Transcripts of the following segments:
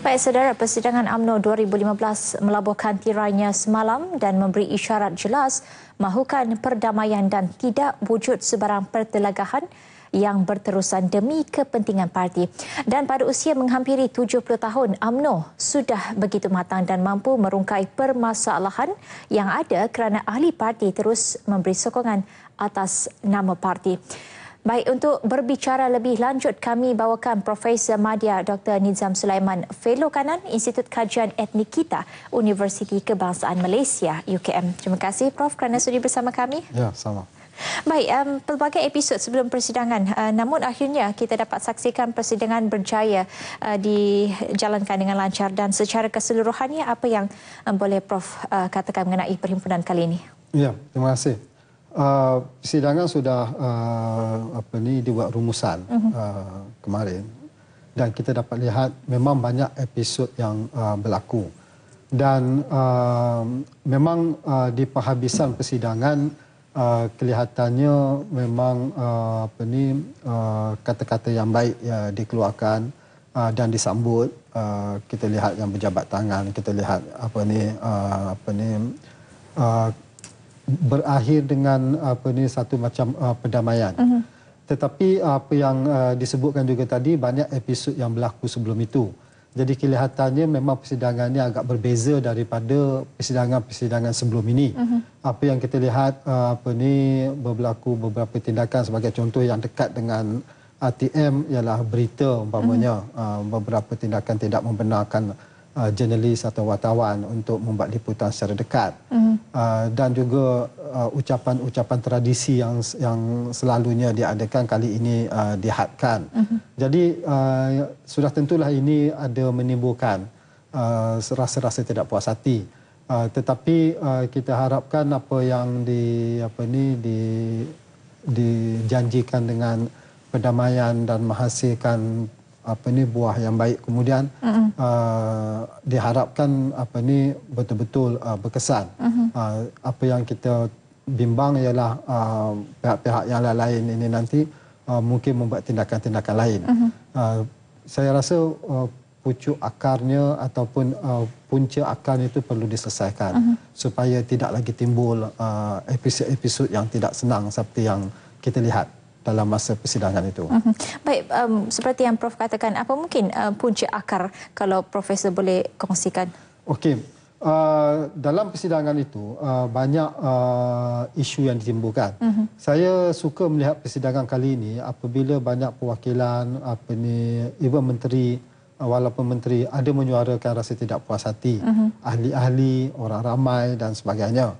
Baik saudara, persidangan UMNO 2015 melabuhkan tirainya semalam dan memberi isyarat jelas mahukan perdamaian dan tidak wujud sebarang pertelagahan yang berterusan demi kepentingan parti. Dan pada usia menghampiri 70 tahun, UMNO sudah begitu matang dan mampu merungkai permasalahan yang ada kerana ahli parti terus memberi sokongan atas nama parti. Baik, untuk berbicara lebih lanjut, kami bawakan Profesor Madia Dr. Nizam Sulaiman, Fellow Kanan Institut Kajian Etnik Kita, Universiti Kebangsaan Malaysia, UKM. Terima kasih Prof kerana sudi bersama kami. Ya, sama. Baik, um, pelbagai episod sebelum persidangan, uh, namun akhirnya kita dapat saksikan persidangan berjaya uh, dijalankan dengan lancar dan secara keseluruhannya apa yang um, boleh Prof uh, katakan mengenai perhimpunan kali ini? Ya, terima kasih persidangan uh, sudah uh, apa ni dibuat rumusan mhm. uh, kemarin dan kita dapat lihat memang banyak episod yang uh, berlaku dan uh, memang uh, di penghabisan persidangan uh, kelihatannya memang uh, apa ni uh, kata-kata uh, yang baik uh, dikeluarkan uh, dan disambut uh, kita lihat yang berjabat tangan kita lihat apa ni uh, apa ni uh, berakhir dengan apa ni satu macam uh, perdamaian. Uh mhm. -huh. Tetapi apa yang uh, disebutkan juga tadi banyak episod yang berlaku sebelum itu. Jadi kelihatannya memang persidangan ini agak berbeza daripada persidangan-persidangan sebelum ini. Uh mhm. -huh. Apa yang kita lihat uh, apa ni berlaku beberapa tindakan sebagai contoh yang dekat dengan ATM ialah berita umpamanya uh mhm. -huh. uh, beberapa tindakan tidak membenarkan uh, jurnalis atau wartawan untuk membuat liputan secara dekat mm. uh, dan juga uh, ucapan-ucapan uh, tradisi yang yang selalunya diadakan kali ini uh, dihadkan. Mm -hmm. Jadi uh, sudah tentulah ini ada menimbulkan uh, rasa-rasa tidak puas hati. Uh, tetapi uh, kita harapkan apa yang di apa ni di dijanjikan dengan perdamaian dan menghasilkan apa ni buah yang baik kemudian mm -hmm. uh, diharapkan apa ni betul-betul uh, berkesan mm -hmm. uh, apa yang kita bimbang ialah uh, pihak-pihak uh, yang lain, lain ini nanti uh, mungkin membuat tindakan-tindakan lain mm -hmm. uh, saya rasa uh, pucuk akarnya ataupun uh, punca akarnya itu perlu diselesaikan mm -hmm. supaya tidak lagi timbul uh, episod-episod uh, yang tidak senang seperti yang kita lihat dalam masa persidangan itu. Mm-hmm. Baik, um, seperti yang Prof katakan, apa mungkin uh, punca akar kalau Profesor boleh kongsikan? Okey, uh, dalam persidangan itu uh, banyak uh, isu yang ditimbulkan. Mm-hmm. Saya suka melihat persidangan kali ini apabila banyak perwakilan, apa ni, even menteri walaupun menteri ada menyuarakan rasa tidak puas hati, mm-hmm. ahli-ahli, orang ramai dan sebagainya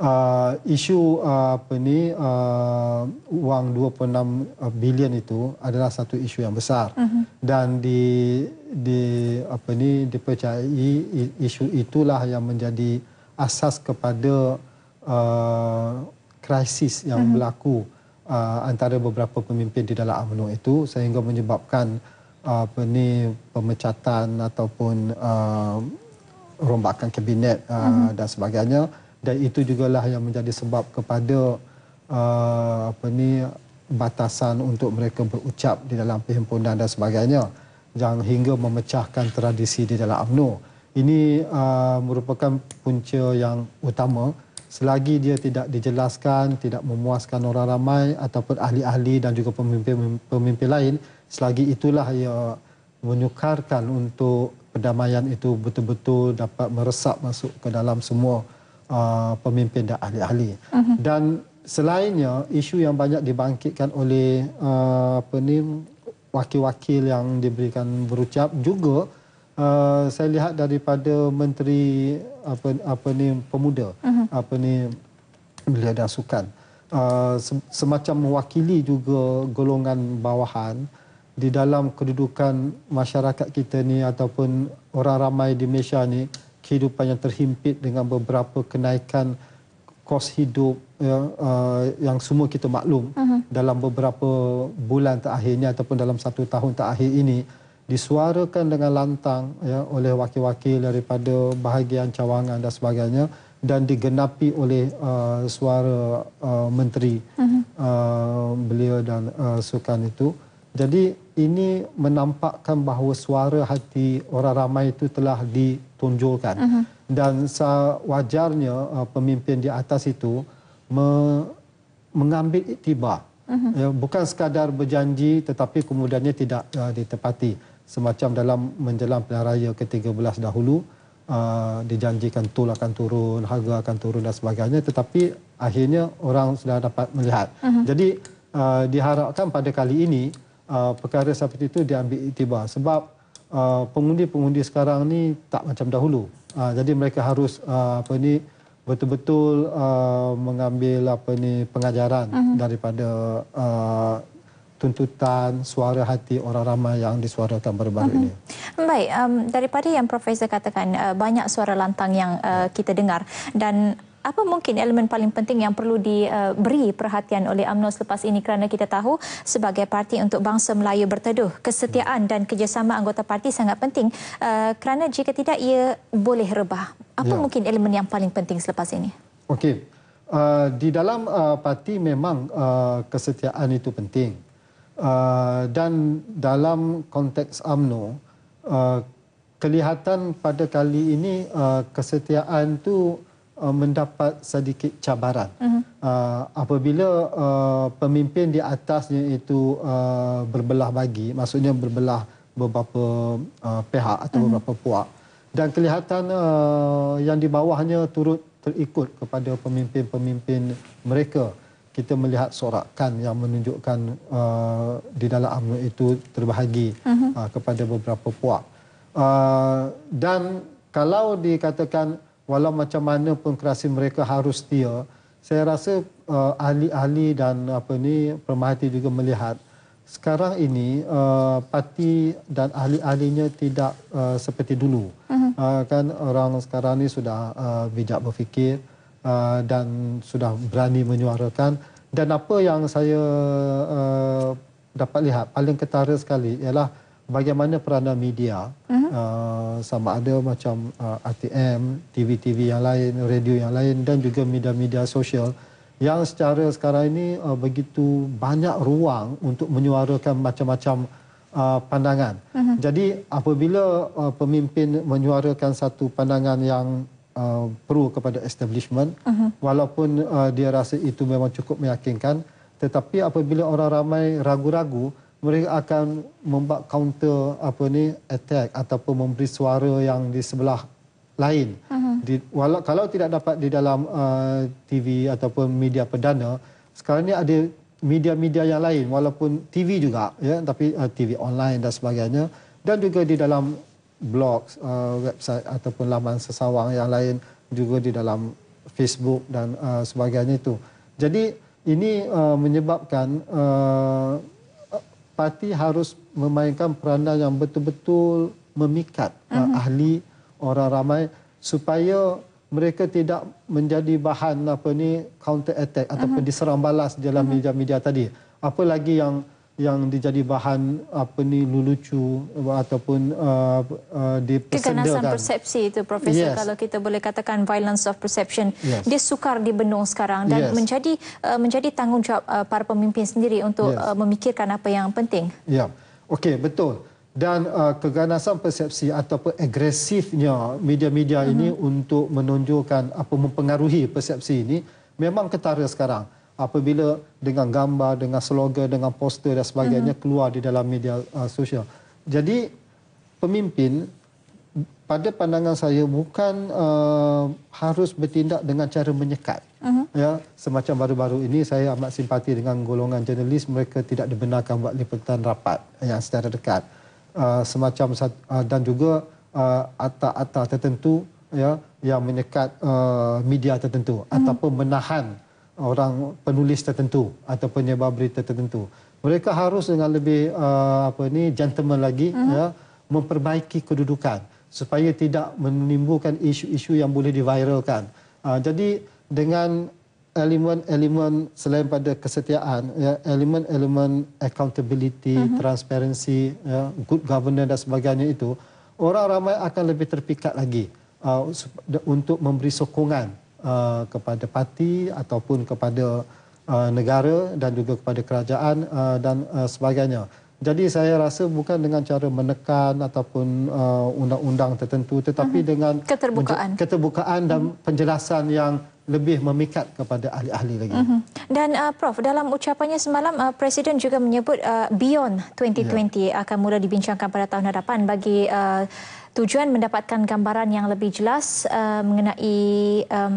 uh, isu uh, apa ni uh, wang 2.6 uh, bilion itu adalah satu isu yang besar uh mhm. -huh. dan di di apa ni dipercayai isu itulah yang menjadi asas kepada uh, krisis yang uh mhm. -huh. berlaku uh, antara beberapa pemimpin di dalam UMNO itu sehingga menyebabkan uh, apa ni pemecatan ataupun uh, rombakan kabinet uh, uh mhm. -huh. dan sebagainya dan itu jugalah yang menjadi sebab kepada uh, apa ni batasan untuk mereka berucap di dalam perhimpunan dan sebagainya yang hingga memecahkan tradisi di dalam UMNO. Ini uh, merupakan punca yang utama selagi dia tidak dijelaskan, tidak memuaskan orang ramai ataupun ahli-ahli dan juga pemimpin-pemimpin lain, selagi itulah ia menyukarkan untuk perdamaian itu betul-betul dapat meresap masuk ke dalam semua uh, pemimpin dan ahli-ahli. Uh mhm. -huh. Dan selainnya isu yang banyak dibangkitkan oleh uh, wakil-wakil yang diberikan berucap juga uh, saya lihat daripada menteri apa apa ni pemuda uh mhm. -huh. apa ni belia dan sukan uh, semacam mewakili juga golongan bawahan di dalam kedudukan masyarakat kita ni ataupun orang ramai di Malaysia ni kehidupan yang terhimpit dengan beberapa kenaikan kos hidup ya, uh, yang semua kita maklum uh mhm. -huh. dalam beberapa bulan terakhirnya ataupun dalam satu tahun terakhir ini disuarakan dengan lantang ya, oleh wakil-wakil daripada bahagian cawangan dan sebagainya dan digenapi oleh uh, suara uh, menteri uh mhm. -huh. uh, beliau dan uh, sukan itu jadi ini menampakkan bahawa suara hati orang ramai itu telah ditunjukkan. Uh mhm. -huh. Dan sewajarnya uh, pemimpin di atas itu me mengambil iktibar. Uh mhm. -huh. ya, bukan sekadar berjanji tetapi kemudiannya tidak uh, ditepati. Semacam dalam menjelang pilihan raya ke-13 dahulu, uh, dijanjikan tol akan turun, harga akan turun dan sebagainya. Tetapi akhirnya orang sudah dapat melihat. Uh mhm. -huh. Jadi uh, diharapkan pada kali ini... Uh, perkara seperti itu diambil iktibar sebab uh, pengundi-pengundi sekarang ni tak macam dahulu. Uh, jadi mereka harus apa ni betul-betul mengambil apa ni pengajaran uh-huh. daripada tuntutan suara hati orang ramai yang disuarakan baru-baru uh-huh. Mhm. ini. Baik, um, daripada yang profesor katakan uh, banyak suara lantang yang uh, kita dengar dan apa mungkin elemen paling penting yang perlu diberi eh, uh, perhatian oleh UMNO selepas ini kerana kita tahu sebagai parti untuk bangsa Melayu berteduh kesetiaan dan kerjasama anggota parti sangat penting uh, kerana jika tidak ia boleh rebah apa ya. mungkin elemen yang paling penting selepas ini okey uh, di dalam uh, parti memang uh, kesetiaan itu penting uh, dan dalam konteks UMNO uh, kelihatan pada kali ini uh, kesetiaan itu Uh, mendapat sedikit cabaran. Uh mhm. -huh. uh, apabila uh, pemimpin di atasnya itu uh, berbelah bagi, maksudnya berbelah beberapa uh, pihak atau uh mhm. -huh. beberapa puak. Dan kelihatan uh, yang di bawahnya turut terikut kepada pemimpin-pemimpin mereka. Kita melihat sorakan yang menunjukkan uh, di dalam UMNO itu terbahagi uh mhm. -huh. uh, kepada beberapa puak. Uh, dan kalau dikatakan walau macam mana pun kerasi mereka harus setia saya rasa uh, ahli-ahli dan apa ni pemerhati juga melihat sekarang ini uh, parti dan ahli-ahlinya tidak uh, seperti dulu uh-huh. uh, kan orang sekarang ini sudah uh, bijak berfikir uh, dan sudah berani menyuarakan dan apa yang saya uh, dapat lihat paling ketara sekali ialah uh, bagaimana peranan media uh-huh. uh, sama ada macam uh, RTM, TV-TV yang lain, radio yang lain dan juga media-media sosial yang secara sekarang ini uh, begitu banyak ruang untuk menyuarakan macam-macam uh, pandangan. Uh-huh. Jadi apabila uh, pemimpin menyuarakan satu pandangan yang uh, pro kepada establishment uh-huh. walaupun uh, dia rasa itu memang cukup meyakinkan tetapi apabila orang ramai ragu-ragu mereka akan membuat counter apa ni attack ataupun memberi suara yang di sebelah lain. Uh -huh. di, walau kalau tidak dapat di dalam uh, TV ataupun media perdana, sekarang ni ada media-media yang lain walaupun TV juga ya tapi uh, TV online dan sebagainya dan juga di dalam blog, uh, website ataupun laman sesawang yang lain juga di dalam Facebook dan uh, sebagainya itu. Jadi ini uh, menyebabkan uh, parti harus memainkan peranan yang betul-betul memikat uh ah, -huh. Mhm. ahli orang ramai supaya mereka tidak menjadi bahan apa ni counter attack ataupun uh mhm. -huh. diserang balas dalam mhm. media-media uh -huh. tadi. Apa lagi yang yang dijadi bahan apa ni lulucu ataupun uh, uh, dipersendakan. Keganasan persepsi itu Profesor yes. kalau kita boleh katakan violence of perception. Yes. Dia sukar dibendung sekarang dan yes. menjadi uh, menjadi tanggungjawab uh, para pemimpin sendiri untuk yes. uh, memikirkan apa yang penting. Ya, okey betul. Dan uh, keganasan persepsi ataupun agresifnya media-media mm -hmm. ini untuk menunjukkan apa mempengaruhi persepsi ini memang ketara sekarang apabila dengan gambar, dengan slogan, dengan poster dan sebagainya uh-huh. keluar di dalam media uh, sosial. Jadi pemimpin pada pandangan saya bukan uh, harus bertindak dengan cara menyekat. Uh-huh. Ya, semacam baru-baru ini saya amat simpati dengan golongan jurnalis mereka tidak dibenarkan buat liputan rapat yang secara dekat. Uh, semacam uh, dan juga uh, atas-atas tertentu ya yang menyekat uh, media tertentu uh-huh. ataupun menahan orang penulis tertentu atau penyebar berita tertentu. Mereka harus dengan lebih uh, apa ni gentleman lagi mm -hmm. ya, memperbaiki kedudukan supaya tidak menimbulkan isu-isu yang boleh diviralkan. Uh, jadi dengan elemen-elemen selain pada kesetiaan, elemen-elemen ya, accountability, mm -hmm. transparency, ya, good governance dan sebagainya itu, orang ramai akan lebih terpikat lagi uh, untuk memberi sokongan uh, kepada parti ataupun kepada uh, negara dan juga kepada kerajaan uh, dan uh, sebagainya. Jadi saya rasa bukan dengan cara menekan ataupun uh, undang-undang tertentu tetapi uh-huh. dengan keterbukaan, keterbukaan dan uh-huh. penjelasan yang lebih memikat kepada ahli-ahli lagi. Uh-huh. Dan uh, Prof, dalam ucapannya semalam uh, Presiden juga menyebut uh, beyond 2020 yeah. akan mula dibincangkan pada tahun hadapan bagi uh, tujuan mendapatkan gambaran yang lebih jelas uh, mengenai um,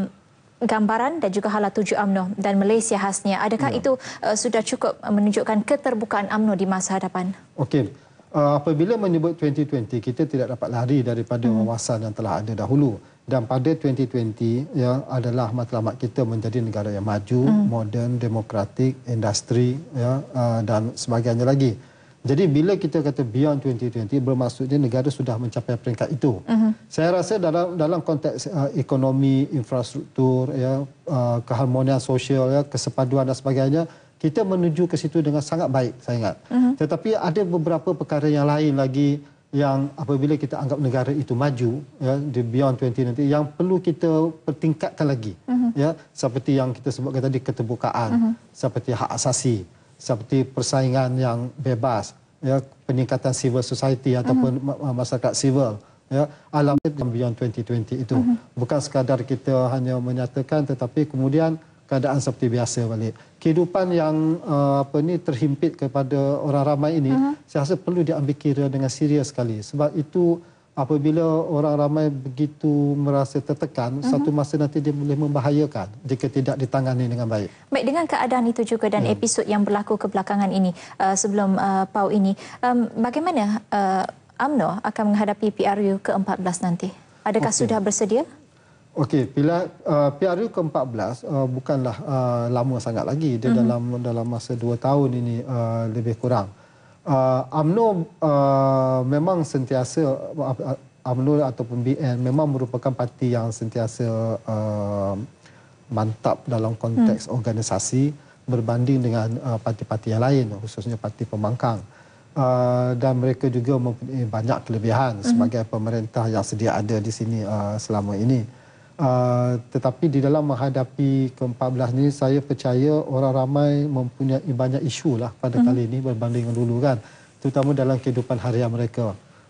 gambaran dan juga hala tuju UMNO dan Malaysia khasnya. Adakah ya. itu uh, sudah cukup menunjukkan keterbukaan UMNO di masa hadapan? Okey. Uh, apabila menyebut 2020, kita tidak dapat lari daripada hmm. wawasan yang telah ada dahulu. Dan pada 2020 ya, adalah matlamat kita menjadi negara yang maju, hmm. modern, demokratik, industri ya, uh, dan sebagainya lagi. Jadi bila kita kata beyond 2020 bermaksudnya negara sudah mencapai peringkat itu. Uh-huh. Saya rasa dalam dalam konteks uh, ekonomi, infrastruktur ya, uh, keharmonian sosial ya, kesepaduan dan sebagainya, kita menuju ke situ dengan sangat baik saya ingat. Uh-huh. Tetapi ada beberapa perkara yang lain lagi yang apabila kita anggap negara itu maju ya di beyond 20 nanti yang perlu kita pertingkatkan lagi uh-huh. ya seperti yang kita sebutkan tadi keterbukaan uh-huh. seperti hak asasi seperti persaingan yang bebas, ya, peningkatan civil society ataupun uh-huh. masyarakat civil ya alam beyond 2020 itu uh-huh. bukan sekadar kita hanya menyatakan tetapi kemudian keadaan seperti biasa balik kehidupan yang uh, apa ni terhimpit kepada orang ramai ini uh-huh. saya rasa perlu diambil kira dengan serius sekali sebab itu apabila orang ramai begitu merasa tertekan, uh-huh. satu masa nanti dia boleh membahayakan jika tidak ditangani dengan baik. Baik, dengan keadaan itu juga dan yeah. episod yang berlaku kebelakangan ini uh, sebelum uh, PAU ini, um, bagaimana uh, akan menghadapi PRU ke-14 nanti? Adakah okay. sudah bersedia? Okey, bila uh, PRU ke-14 uh, bukanlah uh, lama sangat lagi. Dia uh-huh. dalam dalam masa dua tahun ini uh, lebih kurang uh, UMNO uh, memang sentiasa UMNO ataupun BN memang merupakan parti yang sentiasa uh, mantap dalam konteks hmm. organisasi berbanding dengan uh, parti-parti yang lain khususnya parti pembangkang uh, dan mereka juga mempunyai banyak kelebihan hmm. sebagai pemerintah yang sedia ada di sini uh, selama ini. Uh, tetapi di dalam menghadapi ke-14 ini, saya percaya orang ramai mempunyai banyak isu lah pada mm -hmm. kali ini berbanding dengan dulu kan. Terutama dalam kehidupan harian mereka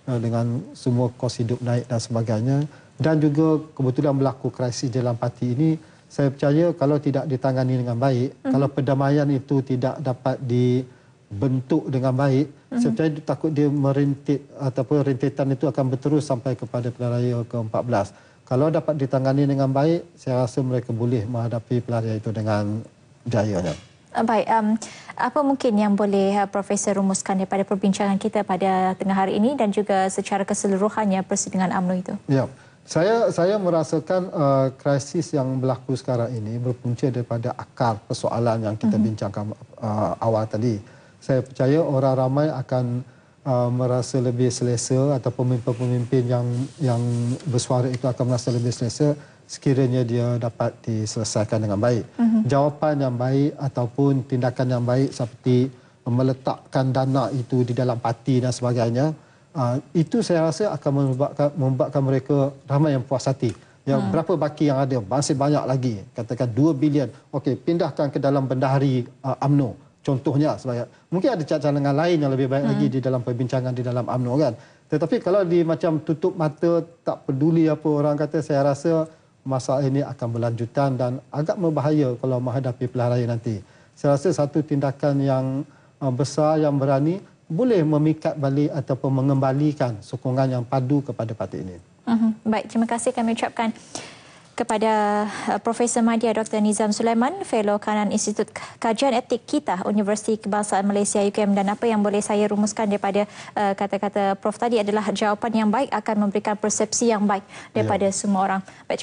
uh, dengan semua kos hidup naik dan sebagainya. Dan juga kebetulan berlaku krisis dalam parti ini, saya percaya kalau tidak ditangani dengan baik, mm -hmm. kalau perdamaian itu tidak dapat dibentuk dengan baik, mm -hmm. saya percaya takut dia merintik ataupun rintitan itu akan berterus sampai kepada pilihan raya ke-14 kalau dapat ditangani dengan baik, saya rasa mereka boleh menghadapi pelajar itu dengan jayanya. Ah, baik, um, apa mungkin yang boleh uh, Profesor rumuskan daripada perbincangan kita pada tengah hari ini dan juga secara keseluruhannya persidangan UMNO itu? Ya, saya saya merasakan uh, krisis yang berlaku sekarang ini berpunca daripada akar persoalan yang kita mm -hmm. bincangkan uh, awal tadi. Saya percaya orang ramai akan uh, merasa lebih selesa atau pemimpin-pemimpin yang yang bersuara itu akan merasa lebih selesa sekiranya dia dapat diselesaikan dengan baik. Uh mhm. -huh. Jawapan yang baik ataupun tindakan yang baik seperti meletakkan dana itu di dalam parti dan sebagainya, uh, itu saya rasa akan membuatkan, membuatkan mereka ramai yang puas hati. Yang hmm. berapa baki yang ada, masih banyak lagi. Katakan 2 bilion. Okey, pindahkan ke dalam bendahari uh, UMNO contohnya sebagai mungkin ada cadangan lain yang lebih baik hmm. lagi di dalam perbincangan di dalam UMNO kan tetapi kalau di macam tutup mata tak peduli apa orang kata saya rasa masalah ini akan berlanjutan dan agak berbahaya kalau menghadapi pilihan raya nanti saya rasa satu tindakan yang uh, besar yang berani boleh memikat balik ataupun mengembalikan sokongan yang padu kepada parti ini. uh Baik, terima kasih kami ucapkan kepada uh, Profesor Madya Dr. Nizam Sulaiman, Fellow Kanan Institut Kajian Etik Kita Universiti Kebangsaan Malaysia UKM dan apa yang boleh saya rumuskan daripada uh, kata-kata Prof tadi adalah jawapan yang baik akan memberikan persepsi yang baik ya. daripada yeah. semua orang.